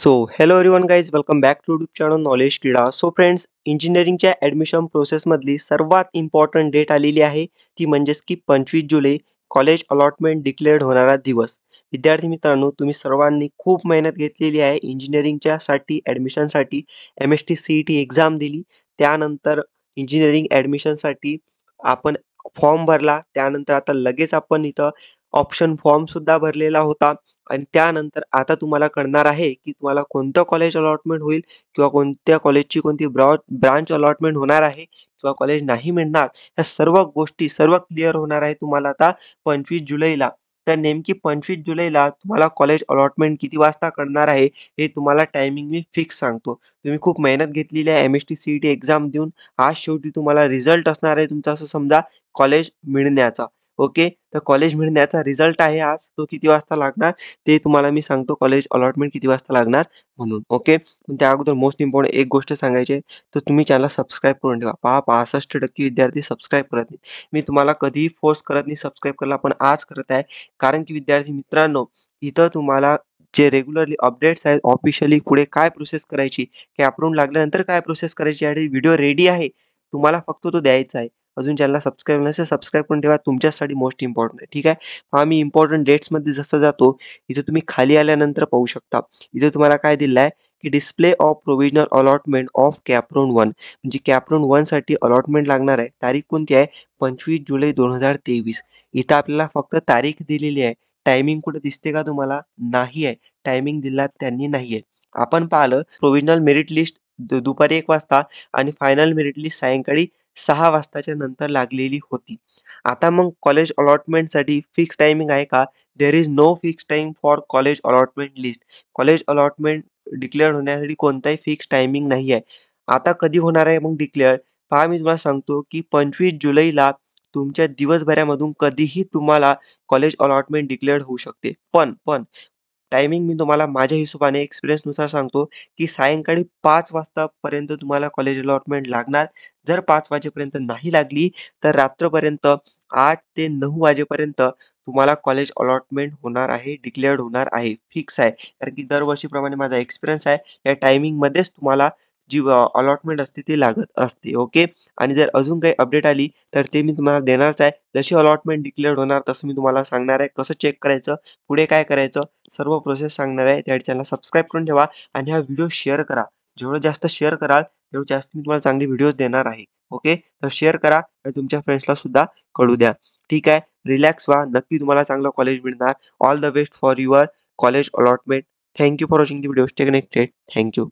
so hello one guys welcome back to YouTube channel knowledge Krida so friends इंजिनिअरिंगच्या admission प्रोसेसमधली सर्वात important date आलेली आहे ती म्हणजेच की पंचवीस जुलै कॉलेज अलॉटमेंट डिक्लेअर्ड होणारा दिवस विद्यार्थी मित्रांनो तुम्ही सर्वांनी खूप मेहनत घेतलेली आहे इंजिनिअरिंगच्यासाठी ॲडमिशनसाठी M S T C E T exam दिली त्यानंतर इंजिनिअरिंग ॲडमिशनसाठी आपण फॉर्म भरला त्यानंतर आता लगेच आपण इथं ऑप्शन फॉर्मसुद्धा भरलेला होता आणि त्यानंतर आता तुम्हाला कळणार आहे की तुम्हाला कोणतं कॉलेज अलॉटमेंट होईल किंवा कोणत्या कॉलेजची कोणती ब्रॉ ब्रांच अलॉटमेंट होणार आहे किंवा कॉलेज नाही मिळणार या सर्व गोष्टी सर्व क्लिअर होणार आहे तुम्हाला आता पंचवीस जुलैला तर नेमकी पंचवीस जुलैला तुम्हाला कॉलेज अलॉटमेंट किती वाजता करणार आहे हे तुम्हाला टायमिंग मी फिक्स सांगतो तुम्ही खूप मेहनत घेतलेली आहे M S T C E T exam देऊन आज शेवटी तुम्हाला रिझल्ट असणार आहे तुमचा असं समजा कॉलेज मिळण्याचा ओके तर कॉलेज मिळण्याचा रिझल्ट आहे आज तो किती वाजता लागणार ते तुम्हाला मी सांगतो कॉलेज अलॉटमेंट किती वाजता लागणार म्हणून ओके पण त्या अगोदर मोस्ट इम्पॉर्टंट एक गोष्ट सांगायची तर तुम्ही चॅनल सबस्क्राईब करून ठेवा पहा पासष्ट टक्के विद्यार्थी सबस्क्राईब करत नाही मी तुम्हाला कधीही फोर्स करत नाही सबस्क्राईब करायला पण आज करत आहे कारण की विद्यार्थी मित्रांनो इथं तुम्हाला जे रेग्युलरली अपडेट्स आहेत ऑफिशियली पुढे काय प्रोसेस करायची की अप्रूव्ह लागल्यानंतर काय प्रोसेस करायची आणि व्हिडिओ रेडी आहे तुम्हाला फक्त तो द्यायचा आहे अजून चॅनलला सबस्क्राईब नसेल सबस्क्राईब करून ठेवा तुमच्यासाठी मोस्ट इम्पॉर्टंट आहे ठीक आहे आम्ही इम्पॉर्टंट डेट्समध्ये जसं जातो इथं तुम्ही खाली आल्यानंतर पाहू शकता इथे तुम्हाला काय दिलं आहे की display of provisional allotment of CAP round one म्हणजे कॅप्रोन वनसाठी अलॉटमेंट लागणार आहे तारीख कोणती आहे पंचवीस जुलै दोन हजार तेवीस इथं आपल्याला फक्त तारीख दिलेली आहे टायमिंग कुठे दिसते का तुम्हाला नाही आहे टायमिंग दिला त्यांनी नाही आहे आपण पाहिलं प्रोव्हिजनल मेरिट लिस्ट दुपारी एक वाजता आणि फायनल मेरिट लिस्ट सायंकाळी सहा वाजताच्या नंतर लागलेली होती आता मग कॉलेज अलॉटमेंटसाठी फिक्स टाइमिंग आहे का there is no fix time for college allotment list college allotment declare होण्यासाठी कोणताही फिक्स टायमिंग नाही आहे आता कधी होणार आहे मग डिक्लेअर पहा मी तुम्हाला सांगतो की पंचवीस जुलैला तुमच्या दिवसभरामधून कधीही तुम्हाला कॉलेज अलॉटमेंट डिक्लेअर होऊ शकते पण पण टायमिंग मी तुम्हाला माझ्या हिशोबाने एक्सपिरियन्सनुसार सांगतो की सायंकाळी पाच वाजतापर्यंत तुम्हाला कॉलेज अलॉटमेंट लागणार जर पाच वाजेपर्यंत नाही लागली तर रात्रपर्यंत आठ ते नऊ वाजेपर्यंत तुम्हाला कॉलेज अलॉटमेंट होणार आहे डिक्लेअर्ड होणार आहे फिक्स आहे कारण की दरवर्षीप्रमाणे माझा एक्सपिरियन्स आहे या टायमिंगमध्येच तुम्हाला जी अलॉटमेंट असते ती लागत असते ओके आणि जर अजून काही अपडेट आली तर ते मी तुम्हाला देणारच आहे जशी अलॉटमेंट डिक्लेअर्ड होणार तसं मी तुम्हाला सांगणार आहे कसं चेक करायचं पुढे काय करायचं सर्व प्रोसेस सांगणार आहे त्या चॅनलला सबस्क्राईब करून ठेवा आणि हा व्हिडिओ शेअर करा जेवढं जास्त शेअर कराल तेवढं जास्त मी तुम्हाला चांगले व्हिडिओज देणार आहे ओके तर शेअर करा आणि तुमच्या फ्रेंड्सला सुद्धा कळू द्या ठीक आहे रिलॅक्स व्हा नक्की तुम्हाला चांगलं कॉलेज मिळणार all the best for your college allotment thank you for watching the video stay connected thank you